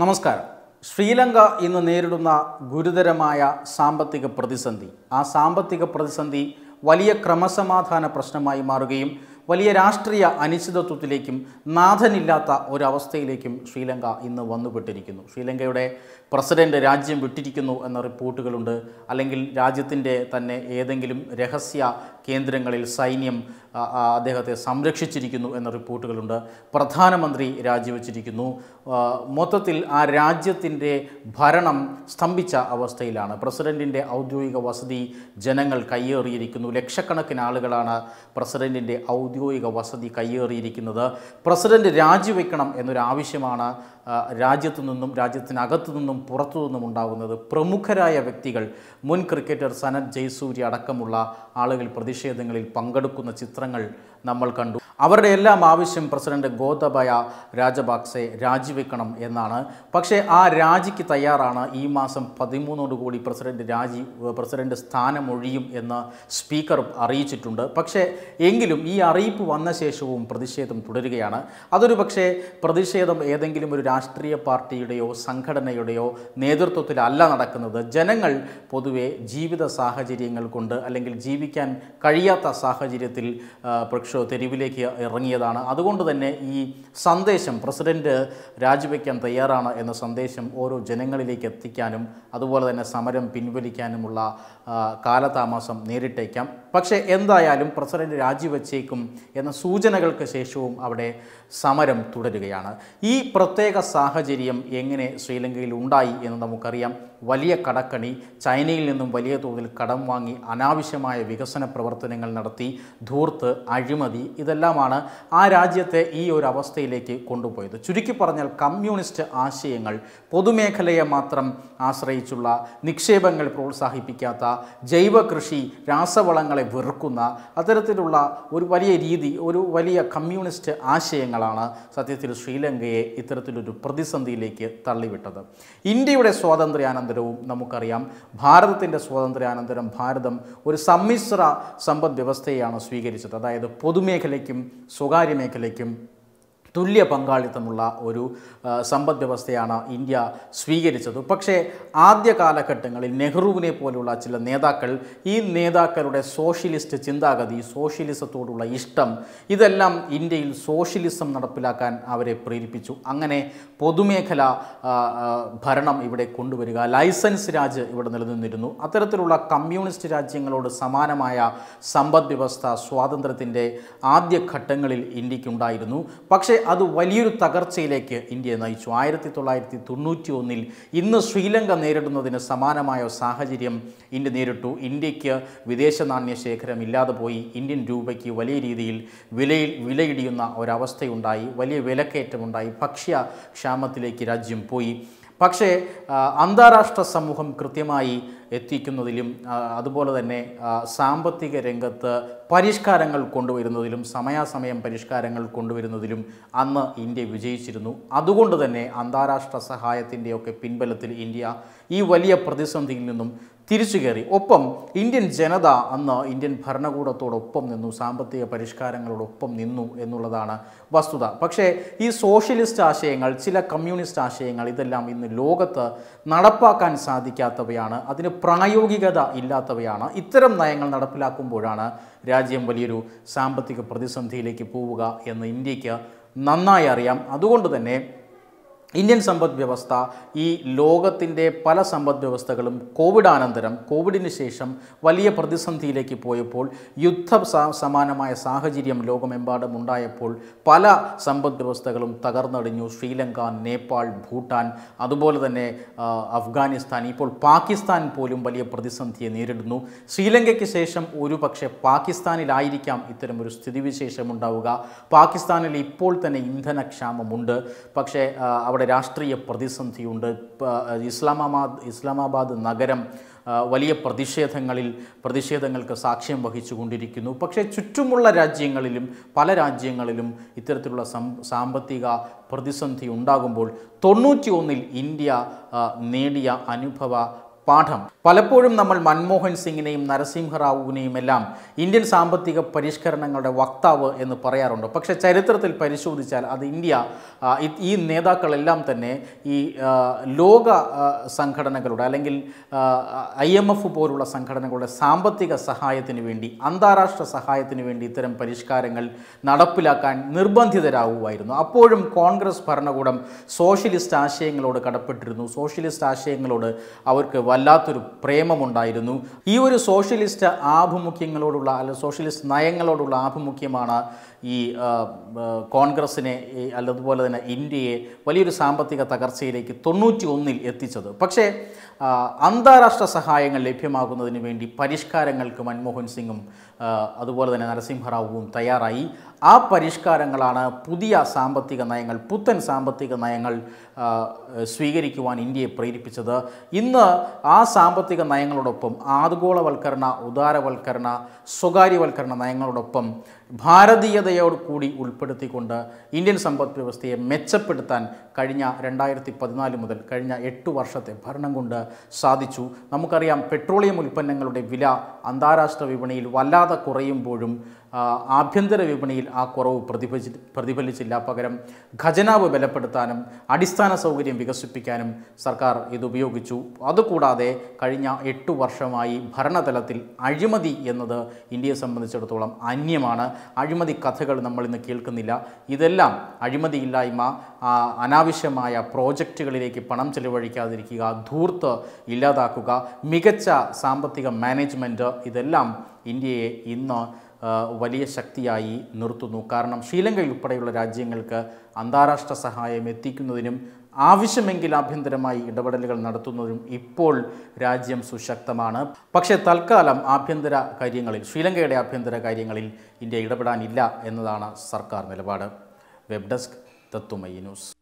നമസ്കാരം ശ്രീലങ്ക ഇന്ന് നേരിടുന്ന ഗുരുതരമായ സാമ്പത്തിക പ്രതിസന്ധി ആ സാമ്പത്തിക പ്രതിസന്ധി വലിയ ക്രമസമാധാന പ്രശ്നമായി മാറുകയും വലിയ രാഷ്ട്രീയ അനിശ്ചിതത്വത്തിലേക്കും നാഥനില്ലാത്ത ഒരവസ്ഥയിലേക്കും ശ്രീലങ്ക ഇന്ന് വന്നുപെട്ടിരിക്കുന്നു ശ്രീലങ്കയുടെ പ്രസിഡന്റ് രാജ്യം വിട്ടിരിക്കുന്നു എന്ന റിപ്പോർട്ടുകളുണ്ട് അല്ലെങ്കിൽ രാജ്യത്തിൻ്റെ തന്നെ ഏതെങ്കിലും രഹസ്യ കേന്ദ്രങ്ങളിൽ സൈന്യം അദ്ദേഹത്തെ സംരക്ഷിച്ചിരിക്കുന്നു എന്ന റിപ്പോർട്ടുകളുണ്ട് പ്രധാനമന്ത്രി രാജിവെച്ചിരിക്കുന്നു മൊത്തത്തിൽ ആ രാജ്യത്തിൻ്റെ ഭരണം സ്തംഭിച്ച അവസ്ഥയിലാണ് പ്രസിഡൻറ്റിൻ്റെ ഔദ്യോഗിക വസതി ജനങ്ങൾ കയ്യേറിയിരിക്കുന്നു ലക്ഷക്കണക്കിന് ആളുകളാണ് പ്രസിഡൻറ്റിൻ്റെ ഔദ്യോഗിക വസതി കയ്യേറിയിരിക്കുന്നത് പ്രസിഡൻറ്റ് രാജിവെക്കണം എന്നൊരാവശ്യമാണ് രാജ്യത്തു നിന്നും രാജ്യത്തിനകത്തു നിന്നും പുറത്തു നിന്നും ഉണ്ടാകുന്നത് പ്രമുഖരായ വ്യക്തികൾ മുൻ ക്രിക്കറ്റർ സനത് ജയസൂര്യ അടക്കമുള്ള ആളുകൾ പ്രതിഷേധം പ്രതിഷേധങ്ങളിൽ പങ്കെടുക്കുന്ന ചിത്രങ്ങൾ നമ്മൾ കണ്ടു അവരുടെ എല്ലാം ആവശ്യം പ്രസിഡന്റ് ഗോതബയ രാജപാക്സെ രാജിവെക്കണം എന്നാണ് പക്ഷേ ആ രാജിക്ക് തയ്യാറാണ് ഈ മാസം കൂടി പ്രസിഡന്റ് രാജി പ്രസിഡന്റ് സ്ഥാനമൊഴിയും എന്ന് സ്പീക്കർ അറിയിച്ചിട്ടുണ്ട് പക്ഷേ എങ്കിലും ഈ അറിയിപ്പ് വന്ന ശേഷവും പ്രതിഷേധം തുടരുകയാണ് അതൊരു പക്ഷേ പ്രതിഷേധം ഏതെങ്കിലും ഒരു രാഷ്ട്രീയ പാർട്ടിയുടെയോ സംഘടനയുടെയോ നേതൃത്വത്തിലല്ല നടക്കുന്നത് ജനങ്ങൾ പൊതുവെ ജീവിത സാഹചര്യങ്ങൾ കൊണ്ട് അല്ലെങ്കിൽ ജീവിക്കാൻ കഴിയാത്ത സാഹചര്യത്തിൽ പ്രക്ഷോ തെരുവിലേക്ക് ഇറങ്ങിയതാണ് അതുകൊണ്ട് തന്നെ ഈ സന്ദേശം പ്രസിഡന്റ് രാജിവെക്കാൻ തയ്യാറാണ് എന്ന സന്ദേശം ഓരോ ജനങ്ങളിലേക്ക് എത്തിക്കാനും അതുപോലെ തന്നെ സമരം പിൻവലിക്കാനുമുള്ള കാലതാമസം നേരിട്ടേക്കാം പക്ഷേ എന്തായാലും പ്രസിഡന്റ് രാജിവെച്ചേക്കും എന്ന സൂചനകൾക്ക് ശേഷവും അവിടെ സമരം തുടരുകയാണ് ഈ പ്രത്യേക സാഹചര്യം എങ്ങനെ ശ്രീലങ്കയിൽ ഉണ്ടായി എന്ന് നമുക്കറിയാം വലിയ കടക്കണി ചൈനയിൽ നിന്നും വലിയ തോതിൽ കടം വാങ്ങി അനാവശ്യമായ വികസന പ്രവർത്തനങ്ങൾ നടത്തി ധൂർത്ത് അഴിമതി ഇതെല്ലാമാണ് ആ രാജ്യത്തെ ഈ ഒരു അവസ്ഥയിലേക്ക് കൊണ്ടുപോയത് ചുരുക്കി പറഞ്ഞാൽ കമ്മ്യൂണിസ്റ്റ് ആശയങ്ങൾ പൊതുമേഖലയെ മാത്രം ആശ്രയിച്ചുള്ള നിക്ഷേപങ്ങൾ പ്രോത്സാഹിപ്പിക്കാത്ത ജൈവ കൃഷി രാസവളങ്ങളെ വെറുക്കുന്ന അത്തരത്തിലുള്ള ഒരു വലിയ രീതി ഒരു വലിയ കമ്മ്യൂണിസ്റ്റ് ആശയങ്ങളാണ് സത്യത്തിൽ ശ്രീലങ്കയെ ഇത്തരത്തിലൊരു പ്രതിസന്ധിയിലേക്ക് തള്ളിവിട്ടത് ഇന്ത്യയുടെ സ്വാതന്ത്ര്യാനന്തര സ്വാതന്ത്ര്യവും നമുക്കറിയാം ഭാരതത്തിൻ്റെ സ്വാതന്ത്ര്യാനന്തരം ഭാരതം ഒരു സമ്മിശ്ര സമ്പദ് വ്യവസ്ഥയാണ് സ്വീകരിച്ചത് അതായത് പൊതുമേഖലയ്ക്കും സ്വകാര്യ മേഖലയ്ക്കും തുല്യ പങ്കാളിത്തമുള്ള ഒരു സമ്പദ് വ്യവസ്ഥയാണ് ഇന്ത്യ സ്വീകരിച്ചത് പക്ഷേ ആദ്യ കാലഘട്ടങ്ങളിൽ നെഹ്റുവിനെ പോലുള്ള ചില നേതാക്കൾ ഈ നേതാക്കളുടെ സോഷ്യലിസ്റ്റ് ചിന്താഗതി സോഷ്യലിസത്തോടുള്ള ഇഷ്ടം ഇതെല്ലാം ഇന്ത്യയിൽ സോഷ്യലിസം നടപ്പിലാക്കാൻ അവരെ പ്രേരിപ്പിച്ചു അങ്ങനെ പൊതുമേഖല ഭരണം ഇവിടെ കൊണ്ടുവരിക ലൈസൻസ് രാജ് ഇവിടെ നിലനിന്നിരുന്നു അത്തരത്തിലുള്ള കമ്മ്യൂണിസ്റ്റ് രാജ്യങ്ങളോട് സമാനമായ സമ്പദ് വ്യവസ്ഥ സ്വാതന്ത്ര്യത്തിൻ്റെ ആദ്യ ഘട്ടങ്ങളിൽ ഇന്ത്യക്കുണ്ടായിരുന്നു പക്ഷേ അത് വലിയൊരു തകർച്ചയിലേക്ക് ഇന്ത്യയെ നയിച്ചു ആയിരത്തി തൊള്ളായിരത്തി തൊണ്ണൂറ്റി ഒന്നിൽ ഇന്ന് ശ്രീലങ്ക നേരിടുന്നതിന് സമാനമായ സാഹചര്യം ഇന്ത്യ നേരിട്ടു ഇന്ത്യക്ക് വിദേശ നാണ്യ ശേഖരം ഇല്ലാതെ പോയി ഇന്ത്യൻ രൂപയ്ക്ക് വലിയ രീതിയിൽ വിലയിൽ വിലയിടിയുന്ന ഒരവസ്ഥയുണ്ടായി വലിയ വിലക്കയറ്റമുണ്ടായി ഭക്ഷ്യ ക്ഷാമത്തിലേക്ക് രാജ്യം പോയി പക്ഷേ അന്താരാഷ്ട്ര സമൂഹം കൃത്യമായി എത്തിക്കുന്നതിലും അതുപോലെ തന്നെ സാമ്പത്തിക രംഗത്ത് പരിഷ്കാരങ്ങൾ കൊണ്ടുവരുന്നതിലും സമയാസമയം പരിഷ്കാരങ്ങൾ കൊണ്ടുവരുന്നതിലും അന്ന് ഇന്ത്യ വിജയിച്ചിരുന്നു അതുകൊണ്ട് തന്നെ അന്താരാഷ്ട്ര സഹായത്തിൻ്റെയൊക്കെ പിൻബലത്തിൽ ഇന്ത്യ ഈ വലിയ പ്രതിസന്ധിയിൽ നിന്നും തിരിച്ചു കയറി ഒപ്പം ഇന്ത്യൻ ജനത അന്ന് ഇന്ത്യൻ ഭരണകൂടത്തോടൊപ്പം നിന്നു സാമ്പത്തിക പരിഷ്കാരങ്ങളോടൊപ്പം നിന്നു എന്നുള്ളതാണ് വസ്തുത പക്ഷേ ഈ സോഷ്യലിസ്റ്റ് ആശയങ്ങൾ ചില കമ്മ്യൂണിസ്റ്റ് ആശയങ്ങൾ ഇതെല്ലാം ഇന്ന് ലോകത്ത് നടപ്പാക്കാൻ സാധിക്കാത്തവയാണ് അതിന് പ്രായോഗികത ഇല്ലാത്തവയാണ് ഇത്തരം നയങ്ങൾ നടപ്പിലാക്കുമ്പോഴാണ് രാജ്യം വലിയൊരു സാമ്പത്തിക പ്രതിസന്ധിയിലേക്ക് പോവുക എന്ന് ഇന്ത്യക്ക് നന്നായി അറിയാം അതുകൊണ്ട് തന്നെ ഇന്ത്യൻ സമ്പദ് വ്യവസ്ഥ ഈ ലോകത്തിൻ്റെ പല സമ്പദ് വ്യവസ്ഥകളും കോവിഡാനന്തരം കോവിഡിന് ശേഷം വലിയ പ്രതിസന്ധിയിലേക്ക് പോയപ്പോൾ യുദ്ധ സമാനമായ സാഹചര്യം ലോകമെമ്പാടും ഉണ്ടായപ്പോൾ പല സമ്പദ് വ്യവസ്ഥകളും തകർന്നടിഞ്ഞു ശ്രീലങ്ക നേപ്പാൾ ഭൂട്ടാൻ അതുപോലെ തന്നെ അഫ്ഗാനിസ്ഥാൻ ഇപ്പോൾ പാകിസ്ഥാൻ പോലും വലിയ പ്രതിസന്ധിയെ നേരിടുന്നു ശ്രീലങ്കയ്ക്ക് ശേഷം ഒരു പക്ഷേ പാകിസ്ഥാനിലായിരിക്കാം ഇത്തരമൊരു സ്ഥിതിവിശേഷം ഉണ്ടാവുക പാകിസ്ഥാനിൽ ഇപ്പോൾ തന്നെ ഇന്ധനക്ഷാമമുണ്ട് പക്ഷേ അവിടെ രാഷ്ട്രീയ പ്രതിസന്ധിയുണ്ട് ഇസ്ലാമാബാദ് ഇസ്ലാമാബാദ് നഗരം വലിയ പ്രതിഷേധങ്ങളിൽ പ്രതിഷേധങ്ങൾക്ക് സാക്ഷ്യം വഹിച്ചുകൊണ്ടിരിക്കുന്നു പക്ഷേ ചുറ്റുമുള്ള രാജ്യങ്ങളിലും പല രാജ്യങ്ങളിലും ഇത്തരത്തിലുള്ള സാമ്പത്തിക പ്രതിസന്ധി ഉണ്ടാകുമ്പോൾ തൊണ്ണൂറ്റി ഒന്നിൽ ഇന്ത്യ നേടിയ അനുഭവ പാഠം പലപ്പോഴും നമ്മൾ മൻമോഹൻ സിംഗിനെയും നരസിംഹറാവുവിനെയും എല്ലാം ഇന്ത്യൻ സാമ്പത്തിക പരിഷ്കരണങ്ങളുടെ വക്താവ് എന്ന് പറയാറുണ്ട് പക്ഷെ ചരിത്രത്തിൽ പരിശോധിച്ചാൽ അത് ഇന്ത്യ ഈ നേതാക്കളെല്ലാം തന്നെ ഈ ലോക സംഘടനകളുടെ അല്ലെങ്കിൽ ഐ എം എഫ് പോലുള്ള സംഘടനകളുടെ സാമ്പത്തിക സഹായത്തിന് വേണ്ടി അന്താരാഷ്ട്ര സഹായത്തിന് വേണ്ടി ഇത്തരം പരിഷ്കാരങ്ങൾ നടപ്പിലാക്കാൻ നിർബന്ധിതരാകുമായിരുന്നു അപ്പോഴും കോൺഗ്രസ് ഭരണകൂടം സോഷ്യലിസ്റ്റ് ആശയങ്ങളോട് കടപ്പെട്ടിരുന്നു സോഷ്യലിസ്റ്റ് ആശയങ്ങളോട് അവർക്ക് വല്ലാത്തൊരു പ്രേമമുണ്ടായിരുന്നു ഈ ഒരു സോഷ്യലിസ്റ്റ് ആഭിമുഖ്യങ്ങളോടുള്ള അല്ലെങ്കിൽ സോഷ്യലിസ്റ്റ് നയങ്ങളോടുള്ള ആഭിമുഖ്യമാണ് ഈ കോൺഗ്രസിനെ അല്ലതുപോലെ തന്നെ ഇന്ത്യയെ വലിയൊരു സാമ്പത്തിക തകർച്ചയിലേക്ക് തൊണ്ണൂറ്റി ഒന്നിൽ എത്തിച്ചത് പക്ഷേ അന്താരാഷ്ട്ര സഹായങ്ങൾ ലഭ്യമാകുന്നതിന് വേണ്ടി പരിഷ്കാരങ്ങൾക്ക് മൻമോഹൻ സിംഗും അതുപോലെ തന്നെ നരസിംഹറാവുവും തയ്യാറായി ആ പരിഷ്കാരങ്ങളാണ് പുതിയ സാമ്പത്തിക നയങ്ങൾ പുത്തൻ സാമ്പത്തിക നയങ്ങൾ സ്വീകരിക്കുവാൻ ഇന്ത്യയെ പ്രേരിപ്പിച്ചത് ഇന്ന് ആ സാമ്പത്തിക നയങ്ങളോടൊപ്പം ആഗോളവൽക്കരണ ഉദാരവൽക്കരണ സ്വകാര്യവൽക്കരണ നയങ്ങളോടൊപ്പം ഭാരതീയത കൂടി ഉൾപ്പെടുത്തിക്കൊണ്ട് ഇന്ത്യൻ സമ്പദ് വ്യവസ്ഥയെ മെച്ചപ്പെടുത്താൻ കഴിഞ്ഞ രണ്ടായിരത്തി പതിനാല് മുതൽ കഴിഞ്ഞ എട്ട് വർഷത്തെ ഭരണം കൊണ്ട് സാധിച്ചു നമുക്കറിയാം പെട്രോളിയം ഉൽപ്പന്നങ്ങളുടെ വില അന്താരാഷ്ട്ര വിപണിയിൽ വല്ലാതെ കുറയുമ്പോഴും ആഭ്യന്തര വിപണിയിൽ ആ കുറവ് പ്രതിഫലി പ്രതിഫലിച്ചില്ല പകരം ഖജനാവ് ബലപ്പെടുത്താനും അടിസ്ഥാന സൗകര്യം വികസിപ്പിക്കാനും സർക്കാർ ഇത് ഉപയോഗിച്ചു അതുകൂടാതെ കഴിഞ്ഞ എട്ട് വർഷമായി ഭരണതലത്തിൽ അഴിമതി എന്നത് ഇന്ത്യയെ സംബന്ധിച്ചിടത്തോളം അന്യമാണ് അഴിമതി കഥകൾ നമ്മൾ ഇന്ന് കേൾക്കുന്നില്ല ഇതെല്ലാം അഴിമതിയില്ലായ്മ അനാവശ്യമായ പ്രോജക്റ്റുകളിലേക്ക് പണം ചെലവഴിക്കാതിരിക്കുക ധൂർത്ത് ഇല്ലാതാക്കുക മികച്ച സാമ്പത്തിക മാനേജ്മെൻറ്റ് ഇതെല്ലാം ഇന്ത്യയെ ഇന്ന് വലിയ ശക്തിയായി നിർത്തുന്നു കാരണം ശ്രീലങ്കയിൽ ഉൾപ്പെടെയുള്ള രാജ്യങ്ങൾക്ക് അന്താരാഷ്ട്ര സഹായം എത്തിക്കുന്നതിനും ആവശ്യമെങ്കിൽ ആഭ്യന്തരമായി ഇടപെടലുകൾ നടത്തുന്നതിനും ഇപ്പോൾ രാജ്യം സുശക്തമാണ് പക്ഷേ തൽക്കാലം ആഭ്യന്തര കാര്യങ്ങളിൽ ശ്രീലങ്കയുടെ ആഭ്യന്തര കാര്യങ്ങളിൽ ഇന്ത്യ ഇടപെടാനില്ല എന്നതാണ് സർക്കാർ നിലപാട് വെബ് ഡെസ്ക് തത്വമയി ന്യൂസ്